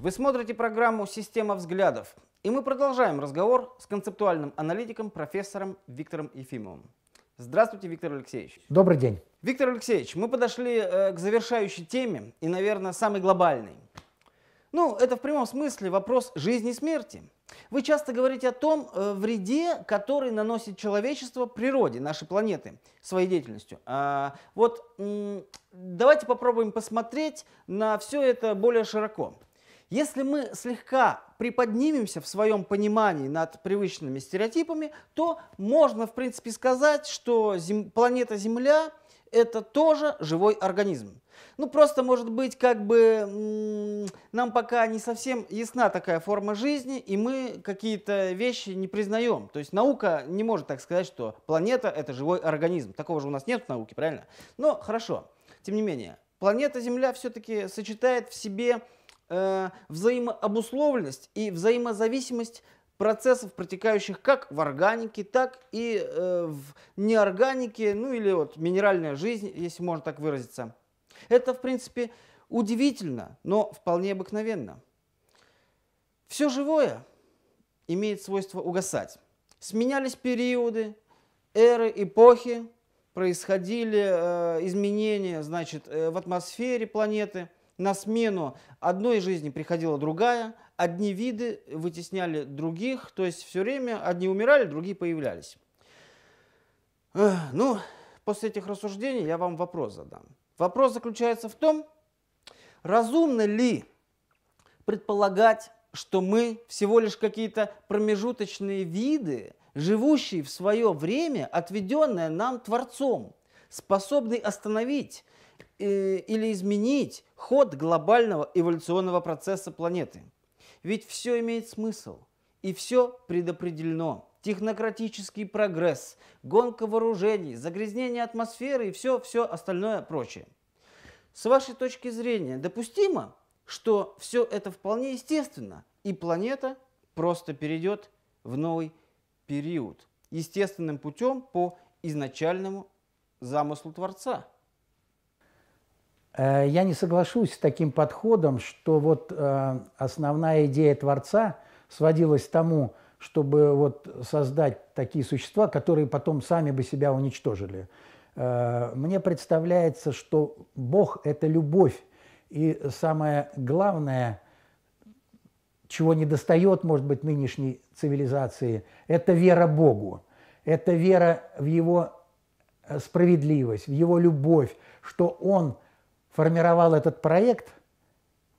Вы смотрите программу «Система взглядов», и мы продолжаем разговор с концептуальным аналитиком профессором Виктором Ефимовым. Здравствуйте, Виктор Алексеевич. Добрый день. Виктор Алексеевич, мы подошли э, к завершающей теме и, наверное, самой глобальной. Ну, это в прямом смысле вопрос жизни и смерти. Вы часто говорите о том э, вреде, который наносит человечество природе нашей планеты своей деятельностью. А, вот давайте попробуем посмотреть на все это более широко. Если мы слегка приподнимемся в своем понимании над привычными стереотипами, то можно, в принципе, сказать, что зем... планета Земля – это тоже живой организм. Ну, просто, может быть, как бы нам пока не совсем ясна такая форма жизни, и мы какие-то вещи не признаем. То есть наука не может так сказать, что планета – это живой организм. Такого же у нас нет в науке, правильно? Но хорошо. Тем не менее, планета Земля все-таки сочетает в себе э, взаимообусловленность и взаимозависимость процессов, протекающих как в органике, так и э, в неорганике, ну или вот минеральная жизнь, если можно так выразиться. Это, в принципе, удивительно, но вполне обыкновенно. Все живое имеет свойство угасать. Сменялись периоды, эры, эпохи, происходили э, изменения значит, э, в атмосфере планеты – на смену одной жизни приходила другая, одни виды вытесняли других, то есть все время одни умирали, другие появлялись. Ну, после этих рассуждений я вам вопрос задам. Вопрос заключается в том, разумно ли предполагать, что мы всего лишь какие-то промежуточные виды, живущие в свое время, отведенное нам Творцом, способный остановить Э, или изменить ход глобального эволюционного процесса планеты. Ведь все имеет смысл и все предопределено. Технократический прогресс, гонка вооружений, загрязнение атмосферы и все, все остальное прочее. С вашей точки зрения, допустимо, что все это вполне естественно, и планета просто перейдет в новый период естественным путем по изначальному замыслу Творца – Э, я не соглашусь с таким подходом, что вот э, основная идея Творца сводилась к тому, чтобы вот создать такие существа, которые потом сами бы себя уничтожили. Э, мне представляется, что Бог – это любовь, и самое главное, чего не достает, может быть, нынешней цивилизации, это вера Богу, это вера в Его справедливость, в Его любовь, что Он – формировал этот проект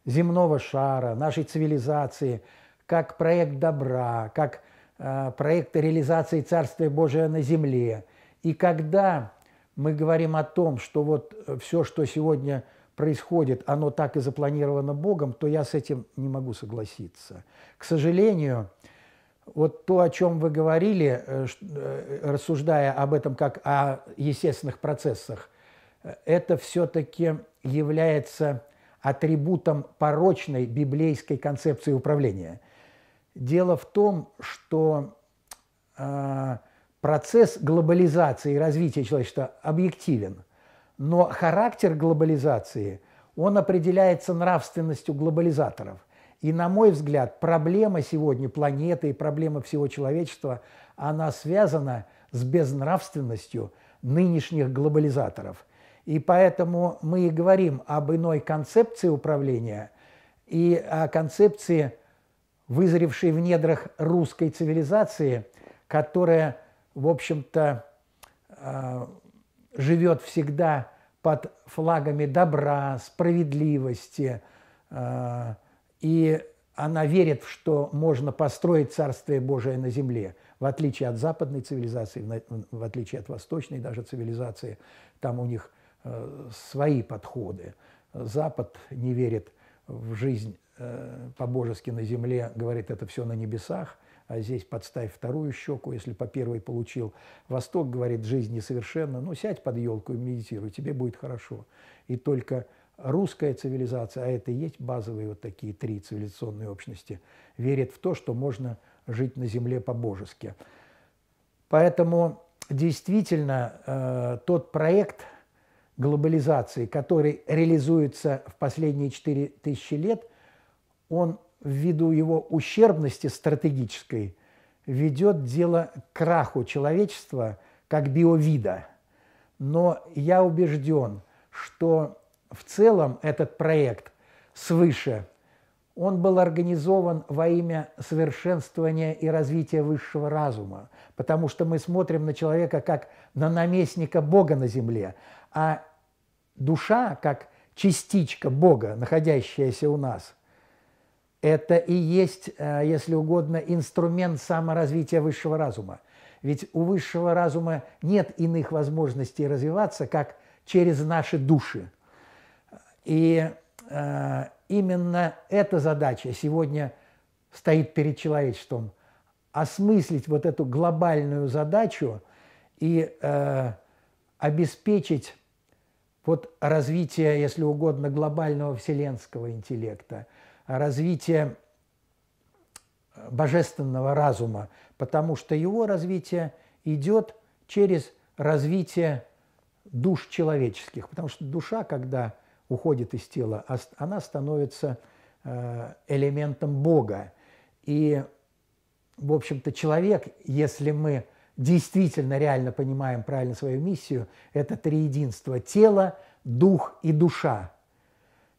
земного шара, нашей цивилизации, как проект добра, как э, проект реализации Царствия Божия на земле. И когда мы говорим о том, что вот э, все, что сегодня происходит, оно так и запланировано Богом, то я с этим не могу согласиться. К сожалению, вот то, о чем вы говорили, э, э, рассуждая об этом как о естественных процессах, это все-таки является атрибутом порочной библейской концепции управления. Дело в том, что э, процесс глобализации и развития человечества объективен, но характер глобализации, он определяется нравственностью глобализаторов. И, на мой взгляд, проблема сегодня планеты и проблема всего человечества, она связана с безнравственностью нынешних глобализаторов – и поэтому мы и говорим об иной концепции управления и о концепции, вызревшей в недрах русской цивилизации, которая, в общем-то, э, живет всегда под флагами добра, справедливости, э, и она верит, что можно построить Царствие Божие на земле, в отличие от западной цивилизации, в отличие от восточной даже цивилизации, там у них Э, свои подходы. Запад не верит в жизнь э, по-божески на земле, говорит, это все на небесах, а здесь подставь вторую щеку, если по первой получил. Восток говорит, жизнь несовершенна, ну сядь под елку и медитируй, тебе будет хорошо. И только русская цивилизация, а это и есть базовые вот такие три цивилизационные общности, верит в то, что можно жить на земле по-божески. Поэтому действительно э, тот проект – глобализации, который реализуется в последние 4 тысячи лет, он ввиду его ущербности стратегической ведет дело к краху человечества как биовида. Но я убежден, что в целом этот проект свыше, он был организован во имя совершенствования и развития высшего разума, потому что мы смотрим на человека как на наместника Бога на земле, а душа, как частичка Бога, находящаяся у нас, это и есть, э, если угодно, инструмент саморазвития высшего разума. Ведь у высшего разума нет иных возможностей развиваться, как через наши души. И э, именно эта задача сегодня стоит перед человечеством – осмыслить вот эту глобальную задачу и э, обеспечить вот развитие, если угодно, глобального вселенского интеллекта, развитие божественного разума, потому что его развитие идет через развитие душ человеческих, потому что душа, когда уходит из тела, она становится э, элементом Бога. И, в общем-то, человек, если мы действительно реально понимаем правильно свою миссию, это триединство – тело, дух и душа.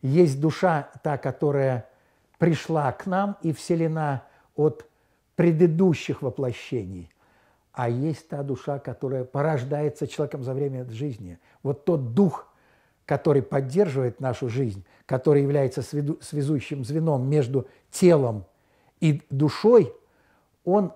Есть душа, та, которая пришла к нам и вселена от предыдущих воплощений, а есть та душа, которая порождается человеком за время жизни. Вот тот дух, который поддерживает нашу жизнь, который является связующим звеном между телом и душой, он к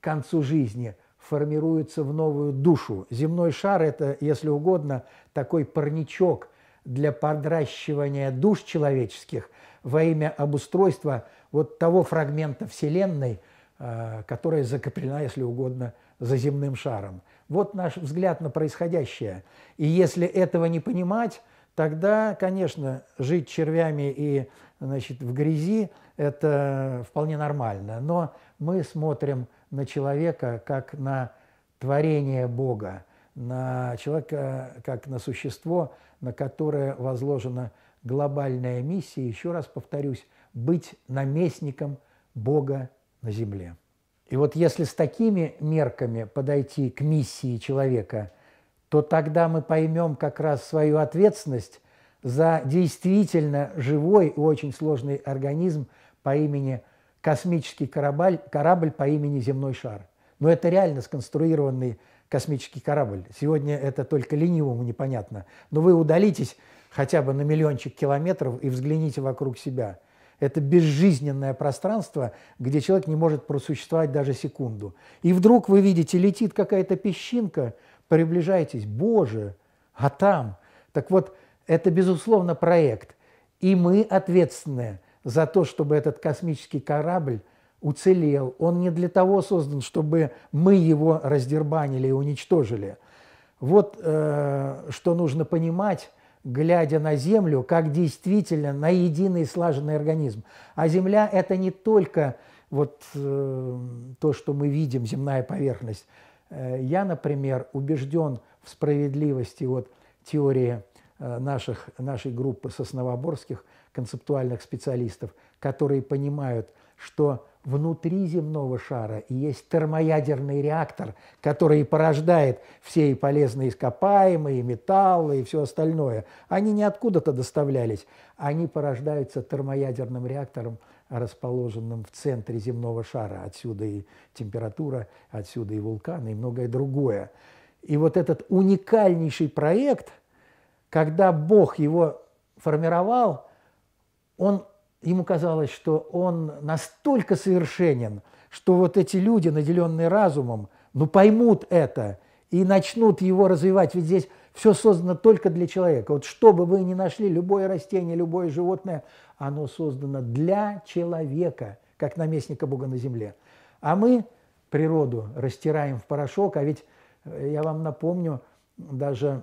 концу жизни – формируется в новую душу. Земной шар – это, если угодно, такой парничок для подращивания душ человеческих во имя обустройства вот того фрагмента Вселенной, а, которая закреплена, если угодно, за земным шаром. Вот наш взгляд на происходящее. И если этого не понимать, тогда, конечно, жить червями и значит, в грязи – это вполне нормально. Но мы смотрим на человека как на творение Бога, на человека как на существо, на которое возложена глобальная миссия, еще раз повторюсь, быть наместником Бога на земле. И вот если с такими мерками подойти к миссии человека, то тогда мы поймем как раз свою ответственность за действительно живой и очень сложный организм по имени – космический корабль, корабль по имени «Земной шар». Но это реально сконструированный космический корабль. Сегодня это только ленивому непонятно. Но вы удалитесь хотя бы на миллиончик километров и взгляните вокруг себя. Это безжизненное пространство, где человек не может просуществовать даже секунду. И вдруг вы видите, летит какая-то песчинка, приближайтесь, боже, а там. Так вот, это, безусловно, проект. И мы ответственные за то, чтобы этот космический корабль уцелел. Он не для того создан, чтобы мы его раздербанили и уничтожили. Вот э, что нужно понимать, глядя на Землю, как действительно на единый слаженный организм. А Земля – это не только вот э, то, что мы видим, земная поверхность. Э, я, например, убежден в справедливости вот, теории э, наших, нашей группы сосновоборских – концептуальных специалистов, которые понимают, что внутри земного шара есть термоядерный реактор, который порождает все и полезные ископаемые, и металлы, и все остальное. Они не откуда-то доставлялись, они порождаются термоядерным реактором, расположенным в центре земного шара. Отсюда и температура, отсюда и вулканы, и многое другое. И вот этот уникальнейший проект, когда Бог его формировал – он, ему казалось, что он настолько совершенен, что вот эти люди, наделенные разумом, ну поймут это и начнут его развивать. Ведь здесь все создано только для человека. Вот что бы вы ни нашли, любое растение, любое животное, оно создано для человека, как наместника Бога на земле. А мы природу растираем в порошок, а ведь э, я вам напомню даже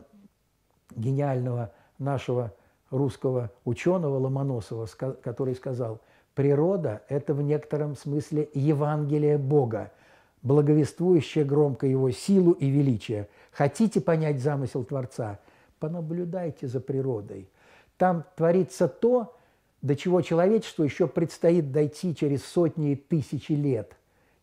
гениального нашего русского ученого Ломоносова, который сказал, природа – это в некотором смысле Евангелие Бога, благовествующее громко его силу и величие. Хотите понять замысел Творца? Понаблюдайте за природой. Там творится то, до чего человечеству еще предстоит дойти через сотни и тысячи лет.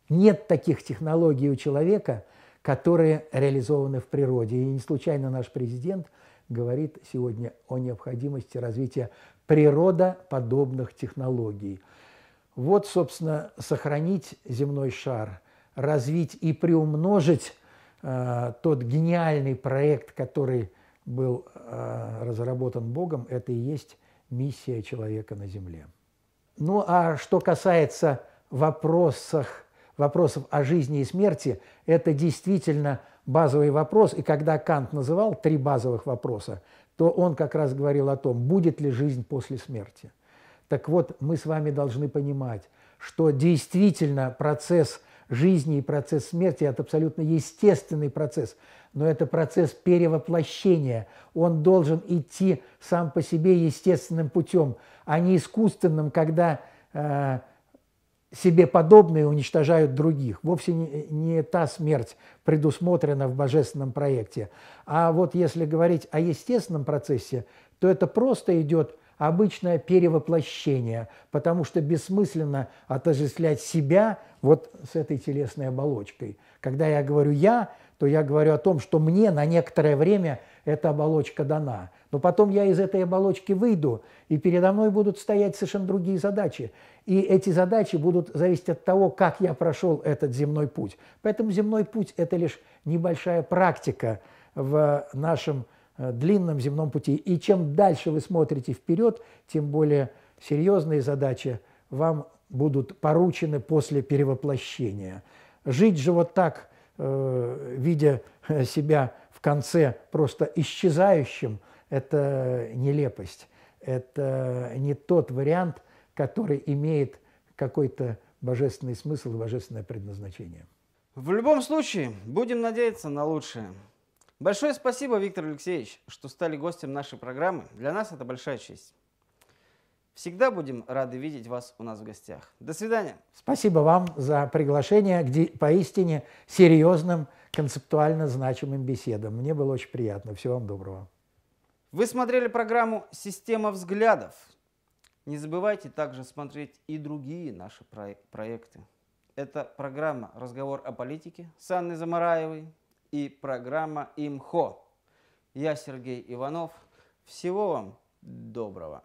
Нет таких технологий у человека, которые реализованы в природе. И не случайно наш президент – говорит сегодня о необходимости развития природоподобных технологий. Вот, собственно, сохранить земной шар, развить и приумножить э, тот гениальный проект, который был э, разработан Богом, это и есть миссия человека на Земле. Ну а что касается вопросов, вопросов о жизни и смерти, это действительно базовый вопрос, и когда Кант называл три базовых вопроса, то он как раз говорил о том, будет ли жизнь после смерти. Так вот, мы с вами должны понимать, что действительно процесс жизни и процесс смерти – это абсолютно естественный процесс, но это процесс перевоплощения. Он должен идти сам по себе естественным путем, а не искусственным, когда э, себе подобные уничтожают других. Вовсе не, не та смерть предусмотрена в божественном проекте. А вот если говорить о естественном процессе, то это просто идет обычное перевоплощение, потому что бессмысленно отождествлять себя вот с этой телесной оболочкой. Когда я говорю «я», то я говорю о том, что мне на некоторое время – эта оболочка дана. Но потом я из этой оболочки выйду, и передо мной будут стоять совершенно другие задачи. И эти задачи будут зависеть от того, как я прошел этот земной путь. Поэтому земной путь – это лишь небольшая практика в нашем э, длинном земном пути. И чем дальше вы смотрите вперед, тем более серьезные задачи вам будут поручены после перевоплощения. Жить же вот так, э, видя э, себя в конце просто исчезающим, это нелепость. Это не тот вариант, который имеет какой-то божественный смысл и божественное предназначение. В любом случае, будем надеяться на лучшее. Большое спасибо, Виктор Алексеевич, что стали гостем нашей программы. Для нас это большая честь. Всегда будем рады видеть вас у нас в гостях. До свидания. Спасибо вам за приглашение к поистине серьезным концептуально значимым беседам. Мне было очень приятно. Всего вам доброго. Вы смотрели программу «Система взглядов». Не забывайте также смотреть и другие наши про проекты. Это программа «Разговор о политике» с Анной Замараевой и программа «Имхо». Я Сергей Иванов. Всего вам доброго.